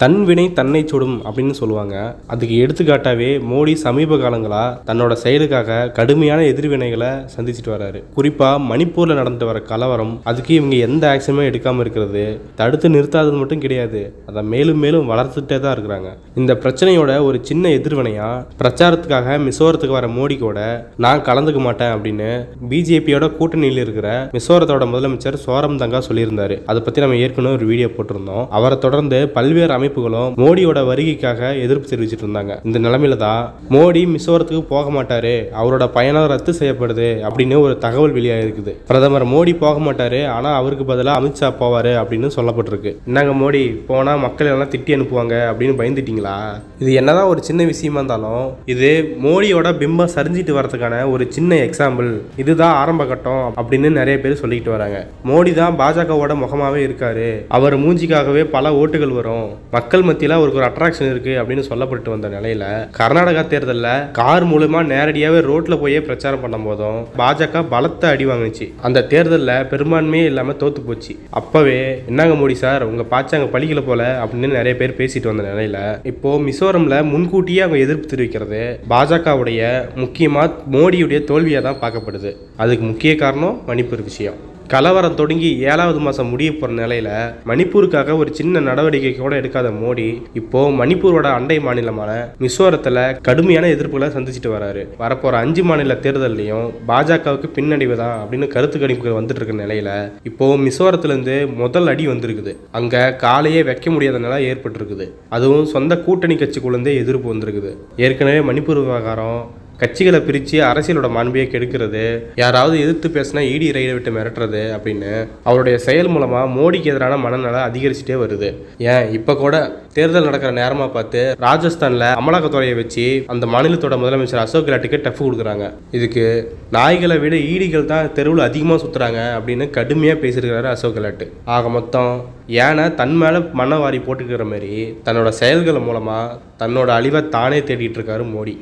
தன் வினை தன்னை சுடும் அப்படின்னு சொல்லுவாங்க அதுக்கு எடுத்துக்காட்டாவே மோடி சமீப காலங்களாக தன்னோட செயலுக்காக கடுமையான எதிர்வினைகளை சந்திச்சுட்டு வர்றாரு குறிப்பாக மணிப்பூரில் நடந்துட்டு வர கலவரம் அதுக்கு இவங்க எந்த ஆக்ஷனுமே எடுக்காமல் இருக்கிறது தடுத்து நிறுத்தாதது மட்டும் கிடையாது அதை மேலும் மேலும் வளர்த்துட்டே தான் இருக்கிறாங்க இந்த பிரச்சனையோட ஒரு சின்ன எதிர்வினையாக பிரச்சாரத்துக்காக மிசோரத்துக்கு வர மோடி கூட நான் கலந்துக்க மாட்டேன் அப்படின்னு பிஜேபியோட கூட்டணியில் இருக்கிற மிசோரத்தோட முதலமைச்சர் சோரம் தங்கா சொல்லியிருந்தாரு அதை பற்றி நம்ம ஏற்கனவே ஒரு வீடியோ போட்டிருந்தோம் அவரை தொடர்ந்து பல்வேறு அமைப்புகளும் மோடியோட வருகைக்காக எதிர்ப்பு தெரிவிச்சிட்டு இருந்தாங்க இந்த நிலைமையில தான் மோடி மிசோரத்துக்கு போக மாட்டாரு அவரோட பயணம் ரத்து செய்யப்படுது அப்படின்னு ஒரு தகவல் வெளியாயிருக்குது பிரதமர் மோடி போக மாட்டாரு ஆனா அவருக்கு பதிலாக அமித்ஷா போவாரு அப்படின்னு சொல்லப்பட்டிருக்கு என்னங்க மோடி போனா மக்கள் எல்லாம் திட்டி அனுப்புவாங்க அப்படின்னு பயந்துட்டீங்களா இது என்னதான் ஒரு சின்ன விஷயமா இருந்தாலும் இது மோடியோட பிம்பம் சரிஞ்சிட்டு வரதுக்கான ஒரு சின்ன எக்ஸாம்பிள் இதுதான் ஆரம்ப கட்டம் அப்படின்னு நிறைய பேர் சொல்லிக்கிட்டு வராங்க மோடி தான் பாஜகவோட முகமாவே இருக்காரு அவர் மூஞ்சிக்காகவே பல ஓட்டுகள் வரும் மக்கள் மத்தியில் அவருக்கு ஒரு அட்ராக்ஷன் இருக்குது அப்படின்னு சொல்லப்பட்டு வந்த நிலையில் கர்நாடகா தேர்தலில் கார் மூலமா நேரடியாகவே ரோட்டில் போய் பிரச்சாரம் பண்ணும் போதும் பாஜக பலத்த அடி வாங்கிச்சு அந்த தேர்தலில் பெரும்பான்மையே இல்லாமல் தோத்து போச்சு அப்போவே என்னங்க மோடி சார் உங்க பாச்சாங்க பழிக்கல போல அப்படின்னு நிறைய பேர் பேசிட்டு வந்த நிலையில் இப்போது மிசோரமில் முன்கூட்டியே அவங்க எதிர்ப்பு தெரிவிக்கிறது பாஜகவுடைய முக்கியமாக மோடியுடைய தோல்வியாக தான் பார்க்கப்படுது அதுக்கு முக்கிய காரணம் மணிப்பூர் விஷயம் கலவரம் தொடங்கி ஏழாவது மாதம் முடிய போகிற நிலையில் மணிப்பூருக்காக ஒரு சின்ன நடவடிக்கை கூட எடுக்காத மோடி இப்போ மணிப்பூரோட அண்டை மாநிலமான மிசோரத்தில் கடுமையான எதிர்ப்புகளை சந்திச்சுட்டு வராரு வரப்போகிற அஞ்சு மாநில தேர்தலையும் பாஜகவுக்கு பின்னடைவு தான் அப்படின்னு கருத்து கணிப்புகள் வந்துட்டு இருக்க நிலையில் இப்போ மிசோரத்துலேருந்து முதல் அடி வந்திருக்குது அங்கே காலையே வைக்க முடியாத நிலை ஏற்பட்டிருக்குது அதுவும் சொந்த கூட்டணி கட்சிக்குள்ளேருந்தே எதிர்ப்பு வந்திருக்குது ஏற்கனவே மணிப்பூர் விவகாரம் கட்சிகளை பிரித்து அரசியலோட மாண்பையை கெடுக்கிறது யாராவது எதிர்த்து பேசினா இடி ரயிலை விட்டு மிரட்டுறது அப்படின்னு அவருடைய செயல் மூலமாக மோடிக்கு எதிரான மனநல அதிகரிச்சுட்டே வருது ஏன் இப்போ கூட தேர்தல் நடக்கிற நேரமாக பார்த்து ராஜஸ்தானில் அமலாக்கத்துறையை வச்சு அந்த மாநிலத்தோட முதலமைச்சர் அசோக் கெலாட்டுக்கு டஃப் கொடுக்குறாங்க இதுக்கு நாய்களை விட ஈடிகள் தான் தெருவில் அதிகமாக சுற்றுறாங்க அப்படின்னு கடுமையாக பேசியிருக்கிறாரு அசோக் கெலாட்டு ஆக மொத்தம் ஏன்னா தன் மேலே மனவாரி போட்டுக்கிற மாதிரி தன்னோட செயல்கள் மூலமாக தன்னோட அழிவை தானே தேடிட்டு இருக்காரு மோடி